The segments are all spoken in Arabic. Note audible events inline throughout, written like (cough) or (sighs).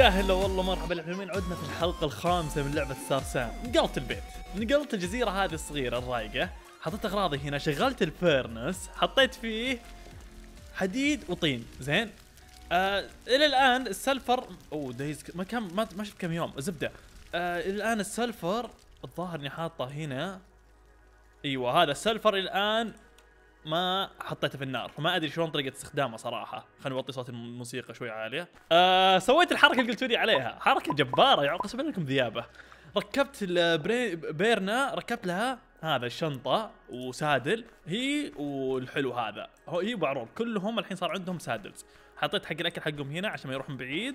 يا هلا والله مرحبا الحلوين عدنا في الحلقة الخامسة من لعبة ستار سام نقلت البيت نقلت الجزيرة هذه الصغيرة الرايقة حطيت أغراضي هنا شغلت الفيرنس حطيت فيه حديد وطين زين آه إلى الآن السلفر أوه دايز ما كم ما, ما شفت كم يوم زبدة آه إلى الآن السلفر الظاهر إني حاطه هنا أيوه هذا السلفر الآن ما حطيته في النار فما ادري شلون طريقه استخدامه صراحه خلني اوطي صوت الموسيقى شوي عاليه آه سويت الحركه اللي قلتوا لي عليها حركه جباره يعني قسما لكم ذيابه ركبت بيرنا ركبت لها هذا الشنطة وسادل هي والحلو هذا هو هي وعرور كلهم الحين صار عندهم سادلز حطيت حق الاكل حقهم هنا عشان ما يروحون بعيد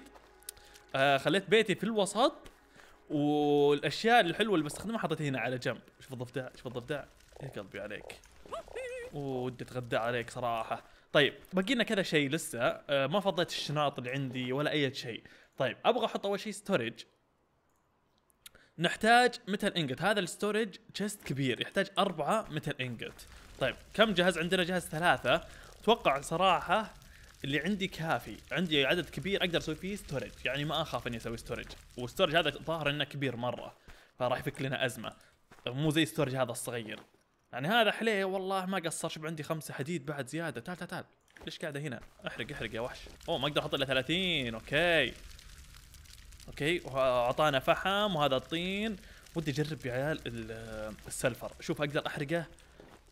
آه خليت بيتي في الوسط والاشياء الحلوه اللي بستخدمها حطيتها هنا على جنب شوف الضفدع شوف الضفدع يا إيه قلبي عليك اوه ودي اتغدى عليك صراحه طيب باقي لنا كذا شيء لسه آه، ما فضيت الشناط اللي عندي ولا اي شيء طيب ابغى احط اول شيء ستورج نحتاج متل انجت هذا الستورج جست كبير يحتاج أربعة متل انجت طيب كم جهاز عندنا جهاز ثلاثة اتوقع صراحة اللي عندي كافي عندي عدد كبير اقدر اسوي فيه ستورج يعني ما اخاف اني اسوي ستورج والستورج هذا ظاهر انه كبير مرة فراح يفك لنا ازمة مو زي ستورج هذا الصغير يعني هذا حليه والله ما قصر شوف عندي خمسه حديد بعد زياده تعال تعال تعال ليش قاعده هنا احرق احرق يا وحش اوه ما اقدر احط الا 30 اوكي اوكي واعطانا فحم وهذا الطين ودي اجرب يا عيال السلفر شوف اقدر احرقه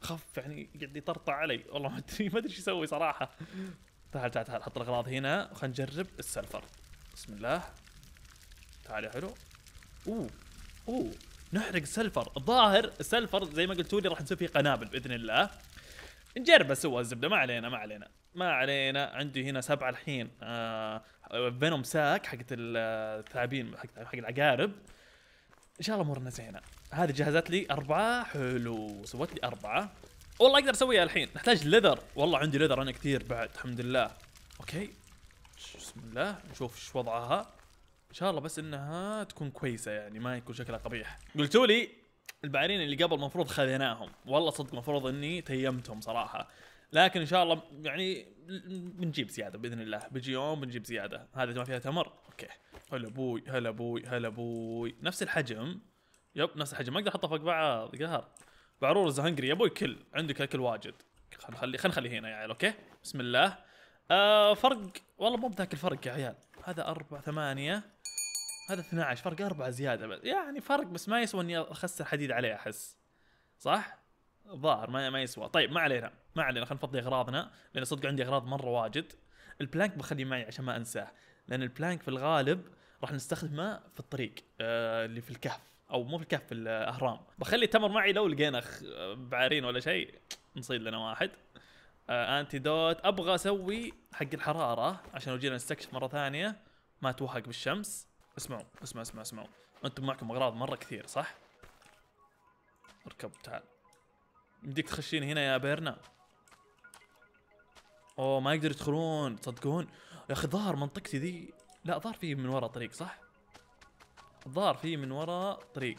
خف يعني قاعد يطرطع علي والله ما ادري ما ادري ايش اسوي صراحه تعال تعال تعال حط الاغراض هنا وخلينا نجرب السلفر بسم الله تعال يا حلو اوه اوه نحرق سلفر الظاهر السلفر زي ما قلتوا لي راح نسوي فيه قنابل باذن الله نجرب اسوي الزبده ما علينا ما علينا ما علينا عندي هنا سبعه الحين آه فينوم ساك حقت آه، الثعابين حق حق العقارب ان شاء الله امورنا زينه هذه جهزت لي اربعه حلو سوت لي اربعه والله اقدر اسويها الحين نحتاج لذر والله عندي لذر انا كثير بعد الحمد لله اوكي بسم الله نشوف ايش وضعها ان شاء الله بس انها تكون كويسه يعني ما يكون شكلها قبيح قلتوا لي البعيرين اللي قبل المفروض خذيناهم والله صدق المفروض اني تيمتهم صراحه لكن ان شاء الله يعني بنجيب زياده باذن الله بيجي يوم بنجيب زياده هذه ما فيها تمر اوكي هلا ابوي هلا ابوي هلا ابوي نفس الحجم يب نفس الحجم ما اقدر احطها فوق بعض قهر بعرور ذا هنجري يا ابوي كل عندك اكل واجد خلينا نخلي خلينا نخلي هنا يا عيال اوكي بسم الله آه فرق والله مو بذاك الفرق يا عيال هذا 4 ثمانية هذا 12 فرق أربعة زيادة بس يعني فرق بس ما يسوى إني أخسر حديد عليه أحس صح؟ ظاهر ما ما يسوى طيب ما علينا ما علينا خلينا نفضي أغراضنا لأن صدق عندي أغراض مرة واجد البلانك بخليه معي عشان ما أنساه لأن البلانك في الغالب راح نستخدمه في الطريق آه اللي في الكهف او مو في الكهف في الاهرام بخلي تمر معي لو لقينا بعارين ولا شيء نصيد لنا واحد آه دوت ابغى اسوي حق الحراره عشان لو جينا نستكشف مره ثانيه ما توهق بالشمس اسمعوا اسمعوا اسمعوا اسمعوا انتم معكم اغراض مره كثير صح؟ اركب تعال يمديك تخشين هنا يا بيرنا اوه ما يقدر يدخلون تصدقون يا اخي ظهر منطقتي ذي لا ظهر في من ورا طريق صح؟ الظاهر في من ورا طريق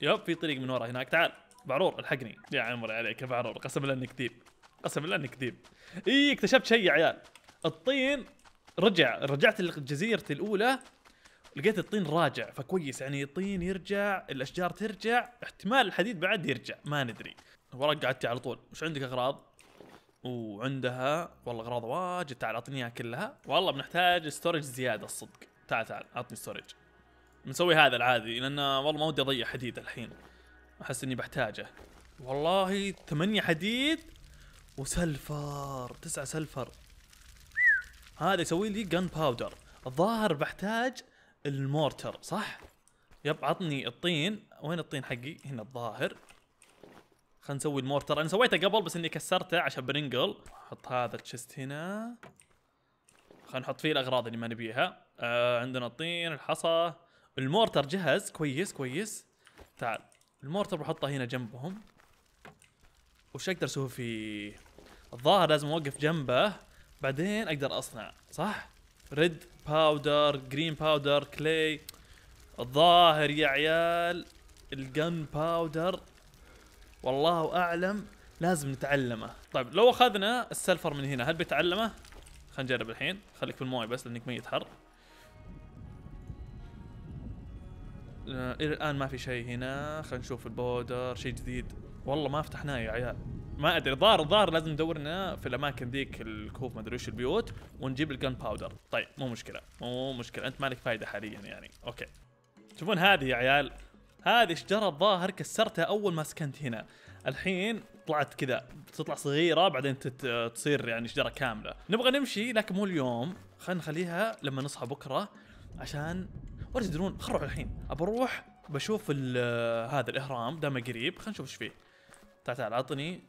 يب في طريق من ورا هناك تعال بعرور الحقني يا عمري عليك يا بعرور قسم بالله انك ذيب قسم بالله انك ذيب اي اكتشفت شيء يا عيال الطين رجع رجعت لجزيرتي الاولى لقيت الطين راجع فكويس يعني الطين يرجع الاشجار ترجع احتمال الحديد بعد يرجع ما ندري قعدتي على طول وش عندك اغراض وعندها والله اغراض واجد تعال اعطيني اياها كلها والله بنحتاج ستورج زياده الصدق تعال تعال اعطني ستورج بنسوي هذا العادي لان والله ما ودي اضيع حديد الحين احس اني بحتاجه والله ثمانية حديد وسلفر تسعة سلفر هذا يسوي لي جن باودر الظاهر بحتاج المورتر صح؟ يب عطني الطين وين الطين حقي؟ هنا الظاهر خلينا نسوي المورتر انا سويته قبل بس اني كسرته عشان بننقل حط هذا التشست هنا خلينا نحط فيه الاغراض اللي ما نبيها آه عندنا الطين الحصى المورتر جهز كويس كويس تعال المورتر بحطه هنا جنبهم وش اقدر اسوي فيه الظاهر لازم اوقف جنبه بعدين اقدر اصنع صح ريد باودر جرين باودر كلي الظاهر يا عيال الجن باودر والله اعلم لازم نتعلمه طيب لو اخذنا السلفر من هنا هل بيتعلمه خلينا نجرب الحين خليك في المويه بس لانك ميت حر آه، الى الان ما في شيء هنا خلينا نشوف البودر شيء جديد والله ما فتحناه يا عيال ما ادري ظاهر ظاهر لازم ندورنا في الاماكن ذيك الكهوف ما ادري وش البيوت ونجيب الجن باودر طيب مو مشكله مو مشكله انت مالك فايده حاليا يعني اوكي تشوفون هذه يا عيال هذه شجره الظاهر كسرتها اول ما سكنت هنا الحين طلعت كذا تطلع صغيره بعدين تصير يعني شجره كامله نبغى نمشي لكن مو اليوم خلينا نخليها لما نصحى بكره عشان ولا تدرون خلنا نروح الحين ابى اروح بشوف هذا الاهرام دام قريب خلينا نشوف ايش فيه تعال تعال عطني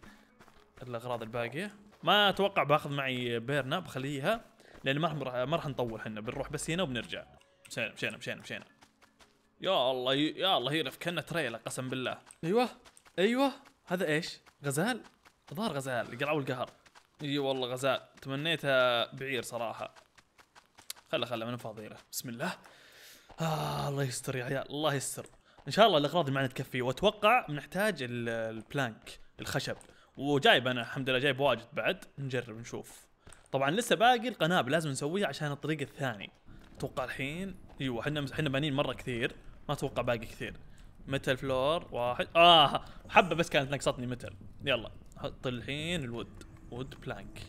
الاغراض الباقيه ما اتوقع باخذ معي بيرنا بخليها لان ما راح ما راح نطول احنا بنروح بس هنا وبنرجع مشينا مشينا مشينا مشينا يا الله يا الله يلف كنا تريلا قسم بالله ايوه ايوه هذا ايش غزال ظهر غزال القرع والقهر اي والله غزال تمنيتها بعير صراحه خله خله من فاضيله بسم الله آه الله يستر يا عيال الله يستر ان شاء الله الاغراض اللي معنا تكفي واتوقع بنحتاج البلانك الخشب وجايب انا الحمد لله جايب واجد بعد نجرب نشوف طبعا لسه باقي القنابل لازم نسويها عشان الطريق الثاني اتوقع الحين ايوه احنا احنا بانين مره كثير ما اتوقع باقي كثير متل فلور واحد اه حبه بس كانت نقصتني متل يلا حط الحين الود وود بلانك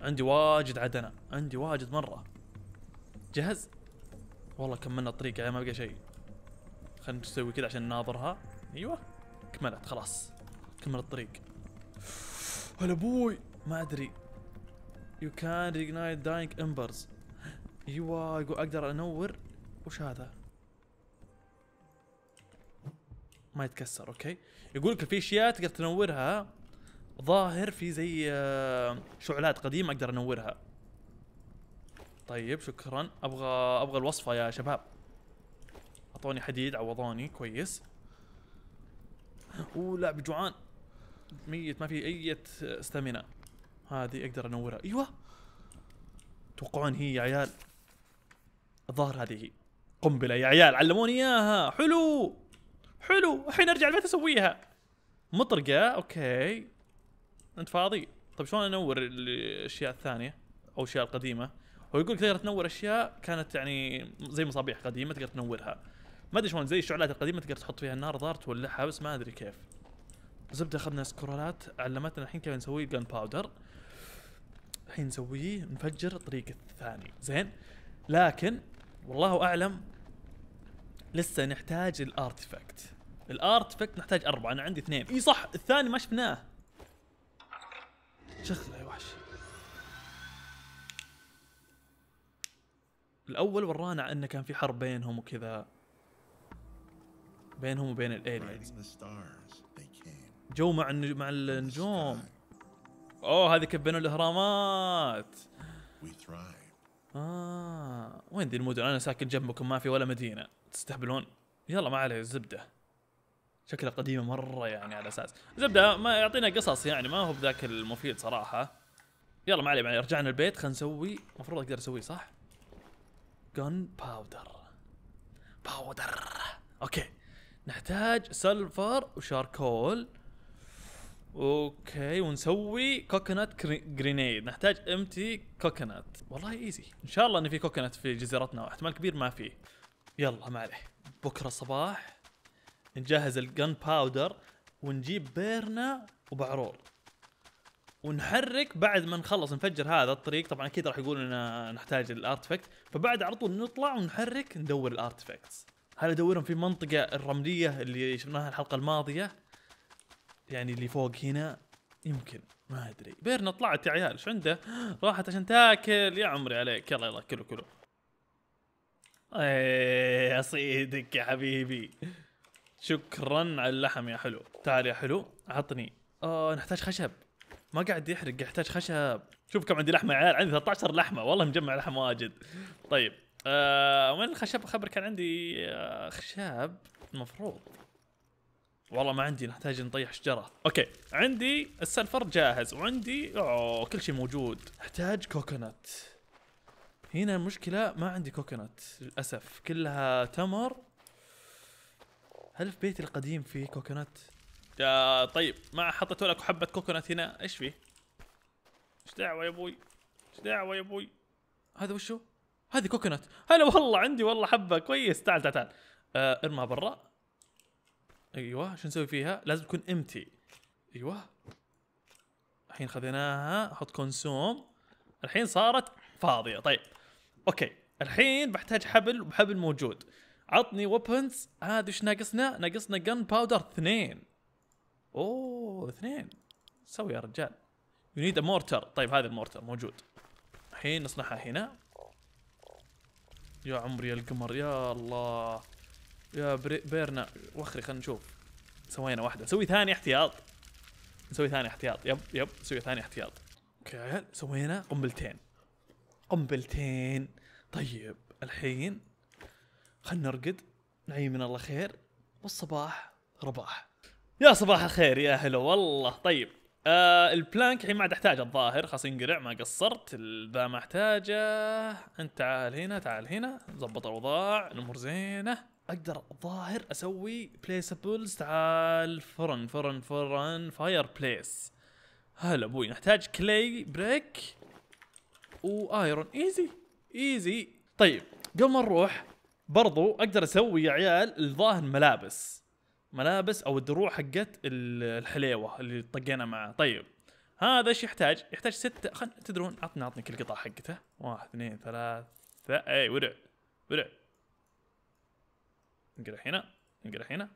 عندي واجد عدنا عندي واجد مره جهز والله كملنا الطريق يعني ما بقى شيء خلينا نسوي كذا عشان ناظرها ايوه كملت خلاص كمل الطريق هلا ابوي ما ادري يو كان ريجنايت داينج امبرز ايوه يقول اقدر انور وش هذا؟ ما يتكسر اوكي يقول لك في اشياء تقدر تنورها ظاهر في زي آه، شعلات قديمه اقدر انورها طيب شكرا ابغى ابغى الوصفه يا شباب اعطوني حديد عوضوني كويس اوه لا بجوعان ميت ما في اي استامينا هذه اقدر انورها ايوه توقعون هي يا عيال الظاهر هذه هي قنبله يا عيال علموني اياها حلو حلو الحين ارجع البيت اسويها مطرقه اوكي انت فاضي طيب شلون انور الاشياء الثانيه او الاشياء القديمه هو يقول تقدر تنور اشياء كانت يعني زي مصابيح قديمه تقدر تنورها ما ادري شلون زي الشعلات القديمه تقدر تحط فيها النار ظهر تولعها بس ما ادري كيف زبده اخذنا سكرولات علمتنا الحين كيف نسوي جن باودر الحين نسويه نفجر الطريق الثاني زين لكن والله اعلم لسه نحتاج الارتفكت الارتفكت نحتاج اربعه انا عندي اثنين اي صح الثاني ما شفناه شغله يا وحش الاول ورانا انه كان في حرب بينهم وكذا بينهم وبين الالينز جو مع النج مع النجوم اوه هذه كبنوا الاهرامات اه وين ذي المدن انا ساكن جنبكم ما في ولا مدينه تستهبلون يلا ما عليه الزبده شكلها قديمه مره يعني على اساس زبده ما يعطينا قصص يعني ما هو بذاك المفيد صراحه يلا ما عليه يعني رجعنا البيت خلينا نسوي المفروض اقدر اسويه صح جن باودر باودر اوكي نحتاج سلفر وشاركول اوكي ونسوي كوكونات جرينيد نحتاج امتي كوكونات والله ايزي ان شاء الله ان في كوكونات في جزيرتنا واحتمال كبير ما في يلا ما عليه بكره الصباح نجهز الجن باودر ونجيب بيرنا وبعرور ونحرك بعد ما نخلص نفجر هذا الطريق طبعا اكيد راح يقول لنا نحتاج الارتفكت فبعد على طول نطلع ونحرك ندور الارتفكتس هل ادورهم في المنطقه الرمليه اللي شفناها الحلقه الماضيه يعني اللي فوق هنا يمكن ما ادري بيرنا طلعت يا عيال ايش عنده (gasps) راحت عشان تاكل يا عمري عليك يلا يلا كلوا كلوا ايه اصيدك يا حبيبي شكرا على اللحم يا حلو تعال يا حلو عطني اه نحتاج خشب ما قاعد يحرق يحتاج خشب شوف كم عندي لحمه يا عيال عندي 13 لحمه والله مجمع لحم واجد طيب آه وين الخشب خبر كان عندي آه خشاب المفروض والله ما عندي نحتاج نطيح شجره اوكي عندي السلفر جاهز وعندي اوه كل شيء موجود احتاج كوكونات هنا المشكله ما عندي كوكونات للاسف كلها تمر هل في بيتي القديم في كوكونات يا طيب ما حطيت لك حبه كوكونات هنا ايش فيه ايش دعوه يا ابوي ايش دعوه يا ابوي هذا وشو هذه كوكونات هلا والله عندي والله حبه كويس تعال تعال, تعال. آه ارمها برا ايوه شو نسوي فيها لازم تكون امتي ايوه الحين خذيناها حط كونسوم الحين صارت فاضيه طيب اوكي الحين بحتاج حبل وحبل موجود عطني ويبنز هذا ايش ناقصنا ناقصنا جن باودر اثنين اوه اثنين سوي يا رجال يو نيد مورتر طيب هذا المورتر موجود الحين نصنعها هنا يا عمري يا القمر يا الله يا بيرنا وخري خلينا نشوف سوينا واحدة سوي ثاني احتياط نسوي ثاني احتياط يب يب سوي ثاني احتياط اوكي عيال سوينا قنبلتين قنبلتين طيب الحين خلنا نرقد نعيم من الله خير والصباح رباح يا صباح الخير يا هلا والله طيب آه البلانك الحين ما عاد احتاجه الظاهر خلاص ينقرع ما قصرت ذا ما احتاجه انت تعال هنا تعال هنا نظبط الاوضاع الامور زينه اقدر ظاهر اسوي بليسبلز تعال فرن فرن فرن فاير بليس هلا ابوي نحتاج كلي بريك وايرون ايزي ايزي طيب قبل ما نروح برضو اقدر اسوي يا عيال الظاهر ملابس ملابس او الدروع حقت الحليوه اللي طقينا معاه طيب هذا ايش يحتاج؟ يحتاج ستة خل تدرون عطني عطني كل قطعة حقته واحد اثنين ثلاثة اي ورع ورع انقلع هنا انقلع هنا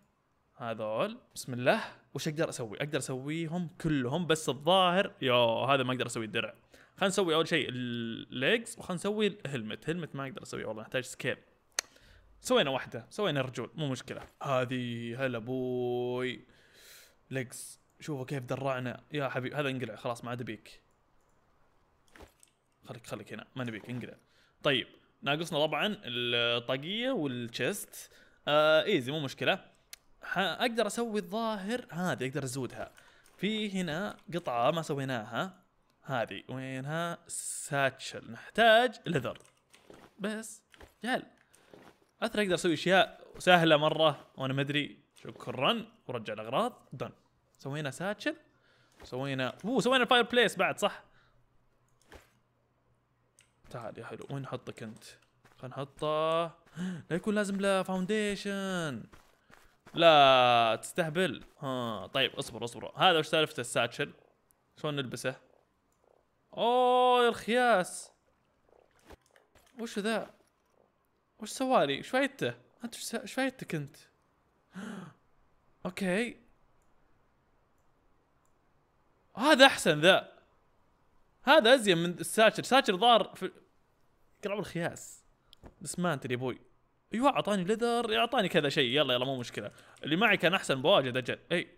هذول بسم الله وش اقدر اسوي؟ اقدر اسويهم كلهم بس الظاهر يا هذا ما اقدر اسوي الدرع خلينا نسوي اول شيء الليجز وخلينا نسوي الهلمت هلمت ما اقدر اسويه والله نحتاج سكيل سوينا واحده سوينا رجول مو مشكله هذه هلا بوي ليجز شوفوا كيف درعنا يا حبيبي هذا انقلع خلاص ما عاد بيك خليك خليك هنا ما نبيك انقلع طيب ناقصنا طبعا الطاقيه والتشست آه ايزي مو مشكله اقدر اسوي الظاهر هذه اقدر ازودها في هنا قطعه ما سويناها هذه وينها ساتشل نحتاج لذر بس جل اثر اقدر اسوي اشياء سهله مره وانا ما ادري شكرا ورجع الاغراض دن سوينا ساتشل سوينا اوه سوينا الفاير بليس بعد صح تعال يا حلو وين حطك انت نحطه (gasps) لا يكون لازم له فاونديشن لا تستهبل ها طيب اصبر اصبر هذا وش سالفته الساتشل شلون نلبسه اوه يا الخياس وش ذا وش سوالي وش فايدته انت وش فايدتك انت (gasps) اوكي هذا احسن ذا هذا ازين من الساتشر ساتشل ضار في كلام الخياس بس ما انت يا ابوي ايوه اعطاني ليذر اعطاني كذا شيء يلا يلا مو مشكله اللي معي كان احسن بواجد اجل اي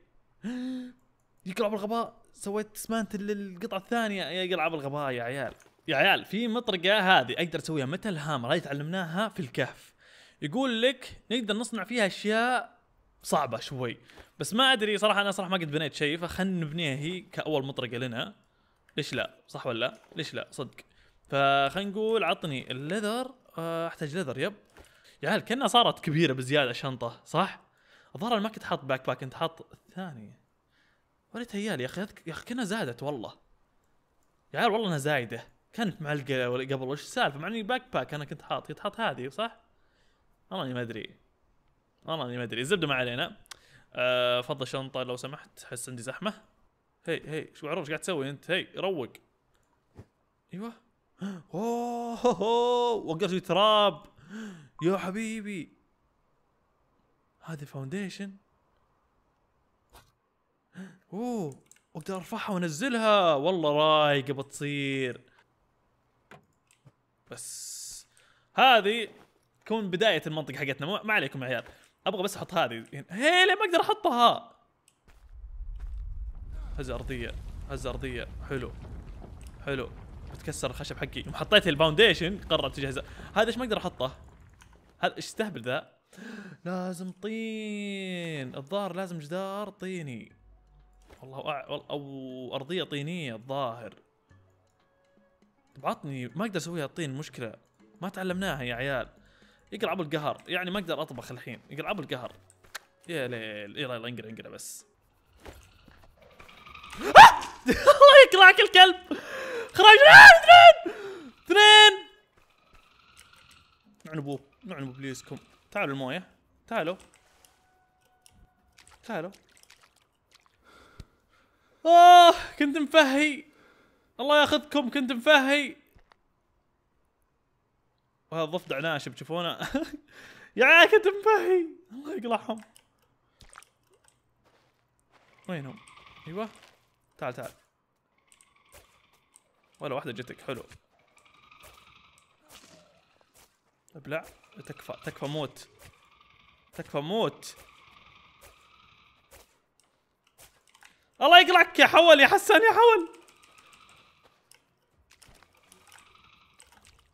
(gasps) يقلع بالغباء سويت سمانتل للقطعه الثانيه يقلع بالغباء يا عيال يا عيال في مطرقه هذه اقدر اسويها متل هامر هذه تعلمناها في الكهف يقول لك نقدر نصنع فيها اشياء صعبه شوي بس ما ادري صراحه انا صراحه ما قد بنيت شيء فخلنا نبنيها هي كاول مطرقه لنا ليش لا صح ولا ليش لا صدق فخلينا نقول عطني الليذر آه، احتاج لذر يب يا عيال كانها صارت كبيره بزياده شنطه صح؟ الظاهر انا ما كنت حاط باك باك كنت حاط الثاني ولا تهيالي يا اخي يا اخي كانها زادت والله يا عيال والله انها زايده كانت معلقه قبل وش السالفه مع اني باك باك انا كنت حاط كنت حاط هذه صح؟ والله اني ما ادري والله اني ما ادري الزبده ما علينا أه فضل شنطه لو سمحت احس عندي زحمه هي هي شو عروج قاعد تسوي انت هي روق ايوه اوه, وقفت وقفت تراب يا حبيبي هذه فاونديشن اوه اقدر ارفعها وانزلها والله رايقه بتصير بس هذه تكون بدايه المنطقه حقتنا ما عليكم يا عيال ابغى بس احط هذه هي ليه ما اقدر احطها هزه ارضيه هزه ارضيه حلو حلو تكسر الخشب حقي يوم حطيت الفاونديشن قررت تجهز هذا ايش ما اقدر احطه هذا ايش استهبل ذا لازم طين الظاهر لازم جدار طيني والله أع... او ارضيه طينيه الظاهر طب عطني ما اقدر اسويها الطين مشكله ما تعلمناها يا عيال يقرع القهر يعني ما اقدر اطبخ الحين يقرع القهر يا ليل يلا يلا انقرا انقرا بس (laughs) الله يكرهك الكلب خرج آه، اثنين اثنين نعنبوا نعنبوا بليزكم تعالوا المويه تعالوا تعالوا اه كنت مفهي الله ياخذكم كنت مفهي وهذا الضفدع ناشب تشوفونه (laughs) يا كنت مفهي الله يقلعهم وينهم ايوه تعال تعال ولا واحدة جتك حلو ابلع تكفى تكفى موت تكفى موت الله يقلعك يا حول يا حسان يا حول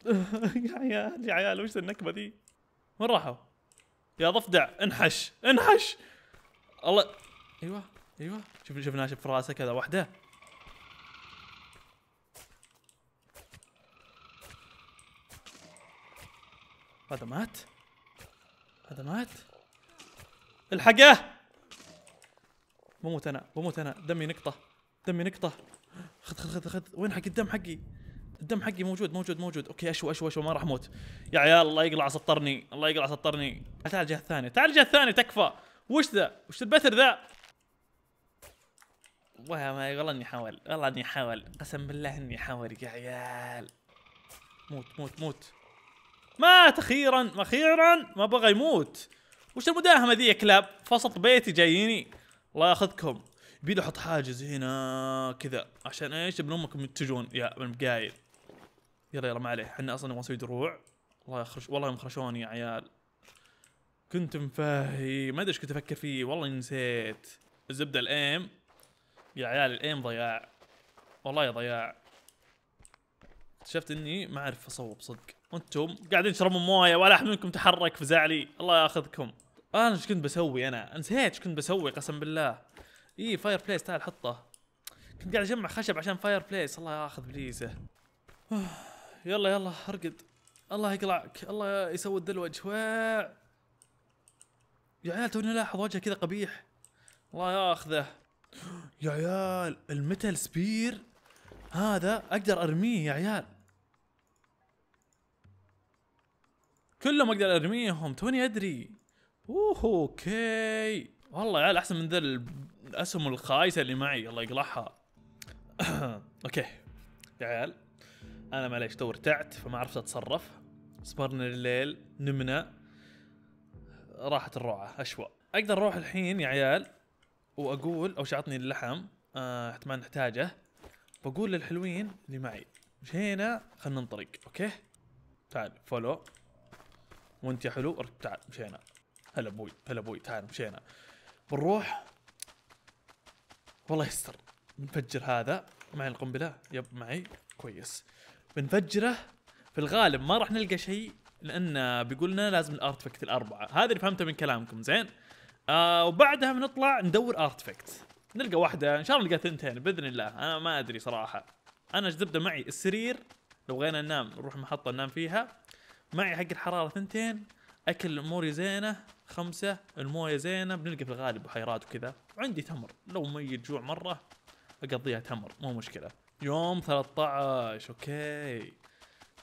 (laughs) يا عيال يا عيال وش النكبه ذي؟ وين راحوا؟ يا ضفدع انحش انحش الله ايوه ايوه شوف شفناه شف راسه كذا واحده هذا مات هذا مات الحقه بموت انا بموت انا دمي نقطه دمي نقطه خذ خذ خذ خذ وين حق الدم حقي الدم حقي موجود موجود موجود اوكي اشو اشو اشو ما راح اموت يا عيال الله يقلع سطرني الله يقلع سطرني تعال الجهه الثانيه تعال الجهه الثانيه تكفى وش ذا وش البثر ذا والله اني حاول والله اني حاول قسم بالله اني حاول يا عيال موت موت موت مات اخيرا اخيرا ما بغى يموت وش المداهمه ذي يا كلاب وسط بيتي جاييني الله ياخذكم يبيلي احط حاجز هنا كذا عشان ايش ابن امكم يتجون يا ابن بقايل يلا يلا ما عليه احنا اصلا نبغى نسوي دروع والله يخرش والله مخرشوني يا عيال كنت مفاهي ما ادري ايش كنت افكر فيه والله نسيت الزبده الايم يا عيال الايم ضياع والله يا ضياع اكتشفت اني ما اعرف اصوب صدق وانتم قاعدين تشربون مويه ولا احد منكم تحرك فزعلي الله ياخذكم آه، انا ايش كنت بسوي انا نسيت ايش كنت بسوي قسم بالله اي فاير بليس تعال حطه كنت قاعد اجمع خشب عشان فاير بليس الله ياخذ بليزه (sighs) يلا يلا ارقد الله يقلعك الله يسود الوجه الدلوج يا عيال توني لاحظ وجهه كذا قبيح الله ياخذه يا عيال الميتال سبير هذا اقدر ارميه يا عيال كلهم اقدر ارميهم توني ادري اوه اوكي والله يا عيال احسن من ذا الاسهم الخايسه اللي معي الله يقلعها (coughs) اوكي يا عيال انا معليش تو ارتعت فما عرفت اتصرف صبرنا الليل نمنا راحت الروعه اشوى اقدر اروح الحين يا عيال واقول او شعطني اللحم آه احتمال نحتاجه بقول للحلوين اللي معي مشينا خلنا ننطلق اوكي تعال فولو وانت يا حلو تعال مشينا هلا ابوي هلا ابوي تعال مشينا بنروح والله يستر بنفجر هذا معي القنبله يب معي كويس بنفجره في الغالب ما راح نلقى شيء لان بيقول لنا لازم الارتفكت الاربعه هذا اللي فهمته من كلامكم زين آه وبعدها بنطلع ندور ارتفكت نلقى واحده ان شاء الله نلقى ثنتين باذن الله انا ما ادري صراحه انا الزبده معي السرير لو بغينا ننام نروح محطه ننام فيها معي حق الحراره ثنتين اكل اموري زينه خمسه المويه زينه بنلقى في الغالب بحيرات وكذا وعندي تمر لو ميت جوع مره اقضيها تمر مو مشكله يوم 13 اوكي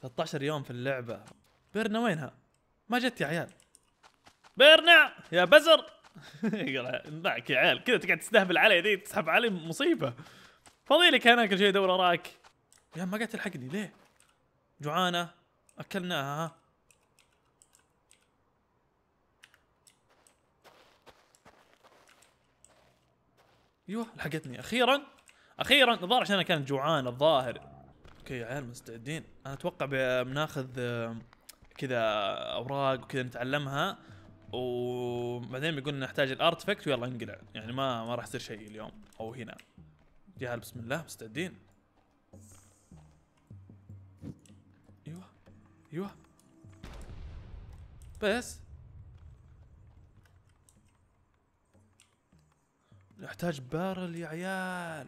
13 يوم في اللعبه بيرنا وينها ما جت يا عيال بيرنا يا بزر معك (laughs) يا عيال كذا تقعد تستهبل علي ذي تسحب علي مصيبه فضيلك انا كل شيء ادور وراك يا ما قاعد تلحقني ليه؟ جوعانه اكلناها ها ايوه لحقتني اخيرا اخيرا الظاهر عشان انا كانت جوعانه الظاهر اوكي يا عيال مستعدين انا اتوقع بناخذ كذا اوراق وكذا نتعلمها وبعدين بيقول نحتاج الارتفكت ويلا انقلع يعني ما ما راح يصير شيء اليوم او هنا يا بسم الله مستعدين ايوه ايوه بس يحتاج بارل يا عيال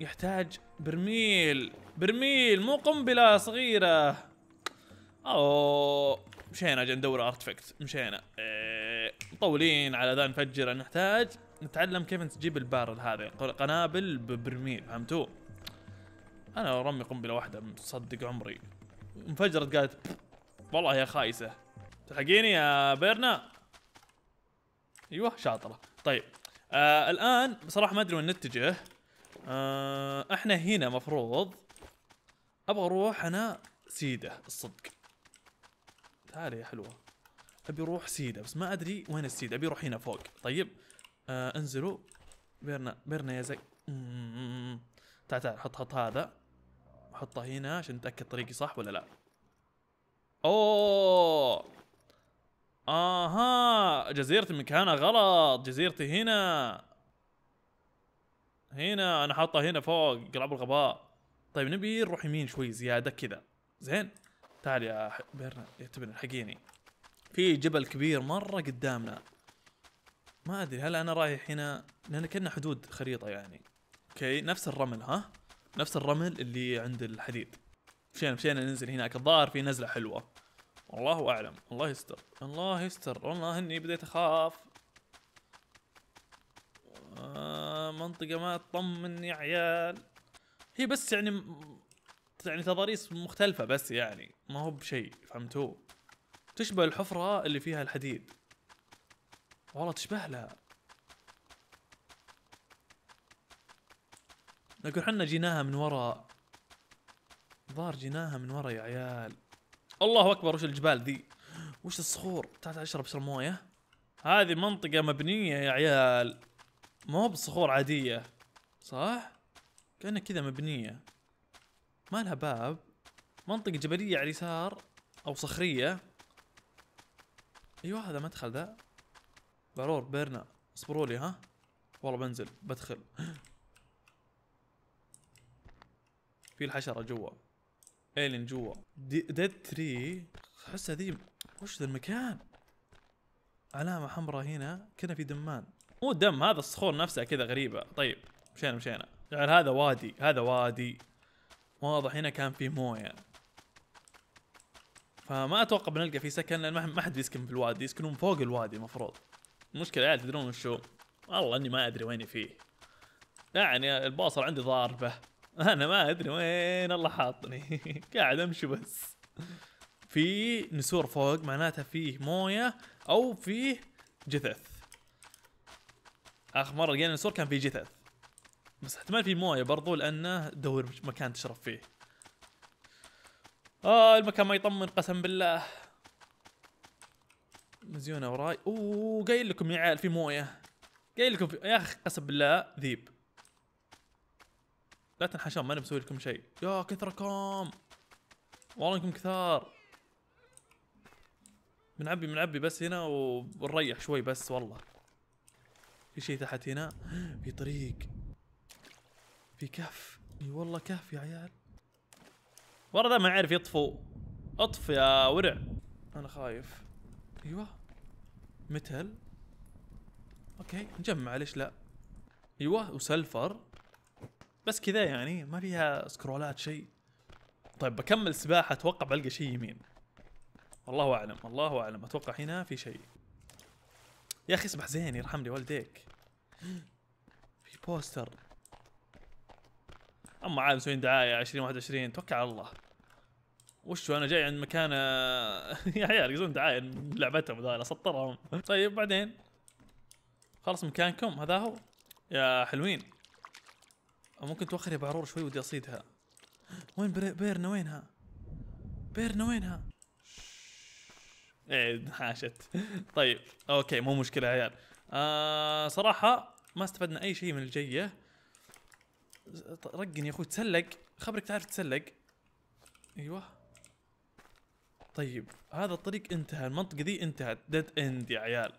يحتاج برميل برميل مو قنبله صغيره اوه مشينا اجل ندور ارتفكت مشينا مطولين إيه، على ذا نفجر نحتاج نتعلم كيف نجيب البارل هذا قنابل ببرميل فهمتوا؟ انا رمي قنبله واحده مصدق عمري انفجرت قالت والله يا خايسه تلحقيني يا بيرنا ايوه شاطره طيب آه الان بصراحه ما ادري وين نتجه آه احنا هنا مفروض ابغى اروح انا سيده الصدق تعالي يا حلوه ابي اروح سيدا بس ما ادري وين السيدا ابي اروح هنا فوق طيب آه انزلوا بيرنا بيرنا يا زك تعال تعال حط حط هذا حطه هنا عشان نتاكد طريقي صح ولا لا اوه اها جزيرتي مكانها غلط جزيرتي هنا هنا انا حاطه هنا فوق قلعه الغباء طيب نبي نروح يمين شوي زياده كذا زين تعال يا بيرنا يا تبن الحقيني في جبل كبير مرة قدامنا ما ادري هل انا رايح هنا لان كنا حدود خريطة يعني اوكي نفس الرمل ها نفس الرمل اللي عند الحديد مشينا مشينا ننزل هناك الظاهر في نزلة حلوة والله اعلم الله يستر الله يستر والله اني بديت اخاف آه، منطقة ما تطمني يا عيال هي بس يعني يعني تضاريس مختلفه بس يعني ما هو بشيء فهمتوه تشبه الحفره اللي فيها الحديد والله تشبه لها لكن حنا جيناها من ورا ظهر جيناها من ورا يا عيال الله اكبر وش الجبال ذي وش الصخور تعال اشرب اشرب مويه هذه منطقة مبنية يا عيال مو بصخور عادية صح؟ كأنها كذا مبنية ما لها باب منطقة جبلية على اليسار او صخرية ايوه هذا مدخل ذا ضرور بيرنا اصبروا لي ها والله بنزل بدخل (laughs) في الحشرة جوا إيلين جوا ديد تري احس ذي وش ذا المكان علامة حمراء هنا كنا في دمان مو دم هذا الصخور نفسها كذا غريبة طيب مشينا مشينا يعني هذا وادي هذا وادي واضح هنا كان في مويه يعني. فما اتوقع بنلقى في سكن لان ما حد بيسكن في الوادي يسكنون فوق الوادي المفروض المشكله يا عيال تدرون وشو والله اني ما ادري ويني فيه يعني الباصر عندي ضاربه (laughs) انا ما ادري وين الله حاطني (laughs) قاعد امشي بس في نسور فوق معناتها فيه مويه او فيه جثث اخر مره لقينا نسور كان فيه جثث بس احتمال في مويه برضو لانه دور مكان تشرب فيه اه المكان ما يطمن قسم بالله مزيونة وراي اوه قايل لكم يا عيال في مويه قايل لكم في... يا اخي قسم بالله ذيب لا تنحشون ما انا مسوي لكم شيء يا كثركم والله انكم كثار بنعبي بنعبي بس هنا ونريح شوي بس والله في شيء تحت هنا في طريق في كهف اي والله كهف يا عيال ورا ذا ما يعرف يطفو اطف يا ورع انا خايف ايوه متل اوكي نجمع ليش لا ايوه وسلفر بس كذا يعني ما فيها سكرولات شيء طيب بكمل سباحه اتوقع بلقى شيء يمين الله اعلم الله اعلم اتوقع هنا في شيء يا اخي اسبح زين يرحم لي والديك (gasps) في بوستر اما عاد مسويين دعايه 2021 توكل على الله وشو انا جاي عند مكان آه، (laughs) يا عيال يقصدون دعايه لعبتهم هذول اسطرهم طيب بعدين خلص مكانكم هذا هو يا حلوين ممكن توخر يا بعرور شوي ودي اصيدها وين بيرنا وينها بيرنا وينها ايه انحاشت طيب اوكي مو مشكله يا عيال آه صراحه ما استفدنا اي شيء من الجيه رقن يا اخوي تسلق خبرك تعرف تسلق ايوه طيب هذا الطريق انتهى المنطقه دي انتهت ديد اند يا عيال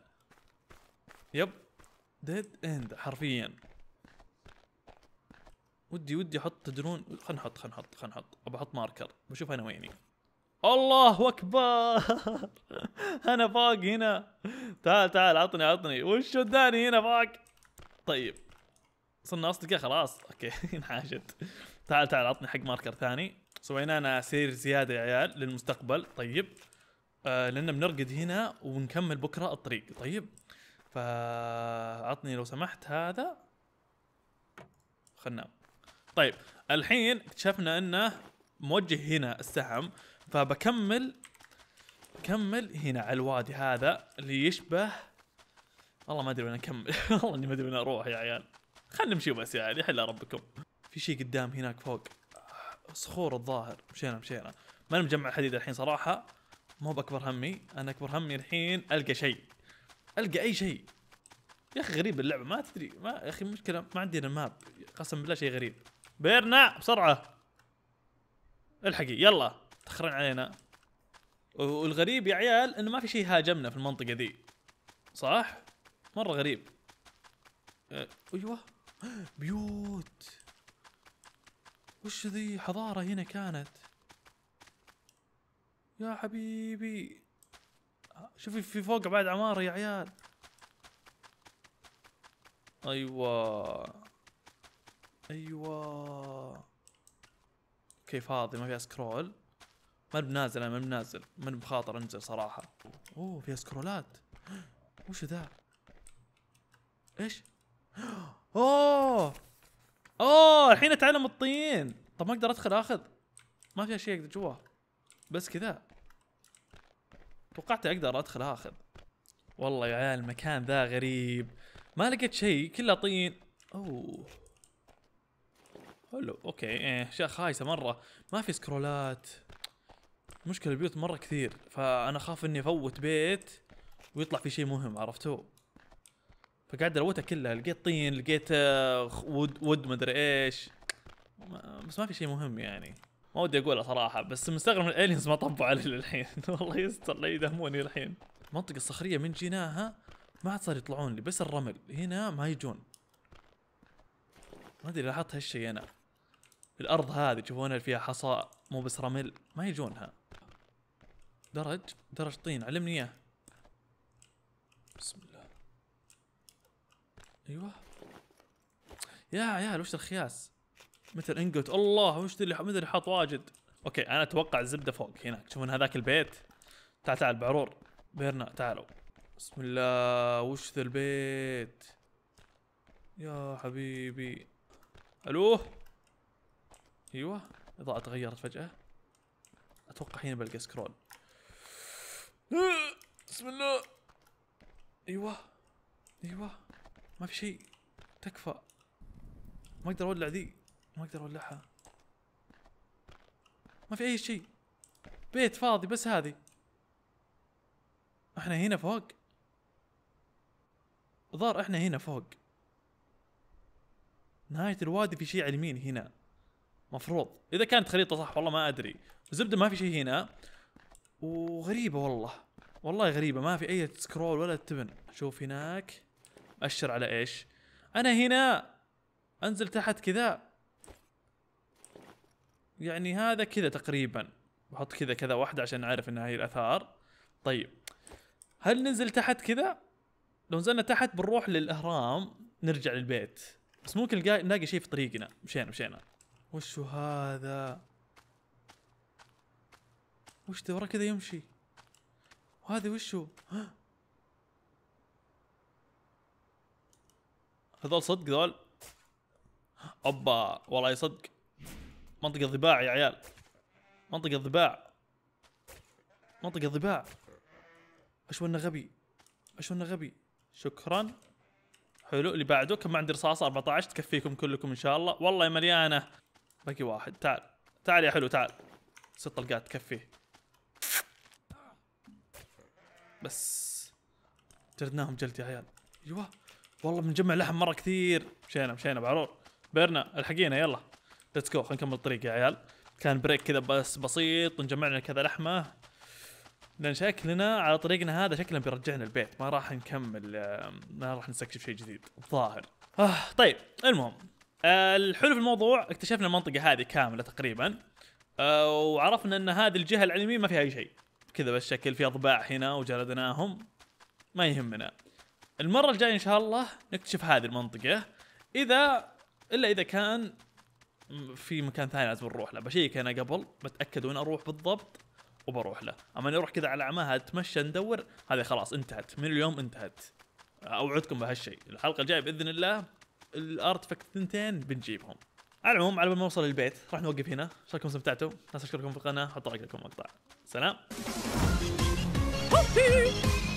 يب ديد اند حرفيا ودي ودي احط تدرون خلنا نحط خلنا نحط خلنا نحط ابى احط ماركر بشوف انا ويني الله اكبر (laughs) انا فوق هنا تعال تعال عطني عطني وش وداني هنا فوق طيب صرنا اصدقاء خلاص اوكي (laughs) انحاشت تعال تعال عطني حق ماركر ثاني سوينا لنا سير زياده يا عيال للمستقبل طيب آه لان بنرقد هنا ونكمل بكره الطريق طيب فعطني لو سمحت هذا خلنا طيب الحين اكتشفنا انه موجه هنا السهم فبكمل كمل هنا على الوادي هذا اللي يشبه والله ما ادري وين اكمل (laughs) والله اني ما ادري وين اروح يا عيال خلينا نمشي بس يعني حلا ربكم في شيء قدام هناك فوق صخور الظاهر مشينا مشينا ما انا مجمع الحديد الحين صراحه مو باكبر همي انا اكبر همي الحين القى شيء القى اي شيء يا اخي غريب اللعبه ما تدري ما يا اخي مشكله ما عندنا ماب قسم بالله شيء غريب بيرنا بسرعه الحقي يلا تاخرين علينا والغريب يا عيال انه ما في شيء هاجمنا في المنطقه دي صح مره غريب أه، ايوه (gasps) بيوت وش ذي حضارة هنا كانت يا حبيبي شوفي في فوق بعد عمارة يا عيال ايوه ايوه اوكي فاضي ما فيها سكرول ما بنازل انا ما بنازل ما بخاطر انزل صراحة اوه فيها سكرولات (gasps) وش ذا ايش (gasps) اوه اوه الحين اتعلم الطين طب ما اقدر ادخل اخذ ما في شيء جوا بس كذا توقعت اقدر ادخل اخذ والله يا عيال المكان ذا غريب ما لقيت شيء كله طين اوه حلو اوكي ايه اشياء خايسه مره ما في سكرولات مشكله البيوت مره كثير فانا خاف اني افوت بيت ويطلع في شيء مهم عرفتوه فقعد الوتها كلها لقيت طين لقيت آه، ود ود ما ادري ايش بس ما في شيء مهم يعني ما ودي اقولها صراحه بس مستغرب الالينز ما طبوا علي للحين (laughs) والله يستر لا يدهموني الحين المنطقه الصخريه من جيناها ما عاد صار يطلعون لي بس الرمل هنا ما يجون ما ادري لاحظت هالشيء انا الارض هذه تشوفونها فيها حصى مو بس رمل ما يجونها درج درج طين علمني اياه بسم ايوه يا عيال وش الخياس مثل انقلت الله وش اللي مثل اللي حاط واجد اوكي انا اتوقع الزبده فوق هناك تشوفون هذاك البيت تعال تعال بعرور بيرنا تعالوا بسم الله وش ذا البيت يا حبيبي الو ايوه الاضاءه تغيرت فجاه اتوقع هنا بلقى سكرول بسم الله ايوه ايوه ما في شيء تكفى ما اقدر اولع ذي ما اقدر اولعها ما في اي شيء بيت فاضي بس هذه احنا هنا فوق ظهر احنا هنا فوق نهاية الوادي في شيء على اليمين هنا مفروض اذا كانت خريطة صح والله ما ادري زبدة ما في شيء هنا وغريبة والله والله غريبة ما في اي سكرول ولا تبن شوف هناك اشر على ايش انا هنا انزل تحت كذا يعني هذا كذا تقريبا بحط كذا كذا واحدة عشان نعرف انها هي الاثار طيب هل ننزل تحت كذا لو نزلنا تحت بنروح للاهرام نرجع للبيت بس ممكن نلاقي نلاقي شيء في طريقنا مشينا مشينا وشو هذا وش ورا كذا يمشي وهذا وشو ها هذول صدق ذول اوبا والله صدق منطقة ضباع يا عيال منطقة ضباع منطقة ضباع اشو انه غبي اشو انه غبي شكرا حلو اللي بعده كم عندي رصاصة 14 تكفيكم كلكم ان شاء الله والله مليانة باقي واحد تعال تعال يا حلو تعال ست طلقات تكفيه بس جلدناهم جلد يا عيال ايوه والله بنجمع لحم مره كثير مشينا مشينا بعرور بيرنا الحقينا يلا ليتس جو خلينا نكمل الطريق يا عيال كان بريك كذا بس بسيط ونجمع لنا كذا لحمه لان شكلنا على طريقنا هذا شكلنا بيرجعنا البيت ما راح نكمل ما راح نستكشف شيء جديد الظاهر آه طيب المهم آه، الحلو في الموضوع اكتشفنا المنطقه هذه كامله تقريبا آه، وعرفنا ان هذه الجهه العلميه ما فيها اي شيء كذا بس شكل في اضباع هنا وجلدناهم ما يهمنا المره الجايه ان شاء الله نكتشف هذه المنطقه اذا الا اذا كان في مكان ثاني لازم نروح له بشيك انا قبل بتاكد وين اروح بالضبط وبروح له اما نروح كذا على عماها اتمشى ندور هذه خلاص انتهت من اليوم انتهت اوعدكم بهالشيء الحلقه الجايه باذن الله الارتفكت الثنتين بنجيبهم على العموم على ما نوصل للبيت راح نوقف هنا شكرا استمتعتوا ناس اشكركم في القناه حطوا لكم مقطع سلام